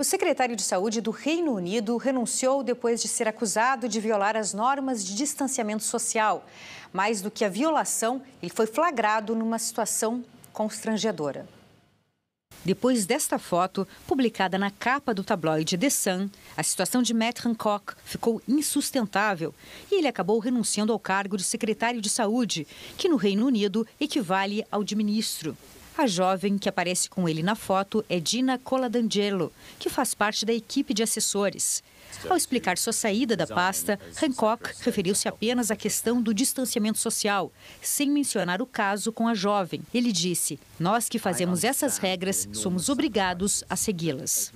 O secretário de Saúde do Reino Unido renunciou depois de ser acusado de violar as normas de distanciamento social. Mais do que a violação, ele foi flagrado numa situação constrangedora. Depois desta foto, publicada na capa do tabloide The Sun, a situação de Matt Hancock ficou insustentável e ele acabou renunciando ao cargo de secretário de saúde, que no Reino Unido equivale ao de ministro. A jovem que aparece com ele na foto é Dina Coladangelo, que faz parte da equipe de assessores. Ao explicar sua saída da pasta, Hancock referiu-se apenas à questão do distanciamento social, sem mencionar o caso com a jovem. Ele disse: Nós que fazemos essas regras somos obrigados a segui-las.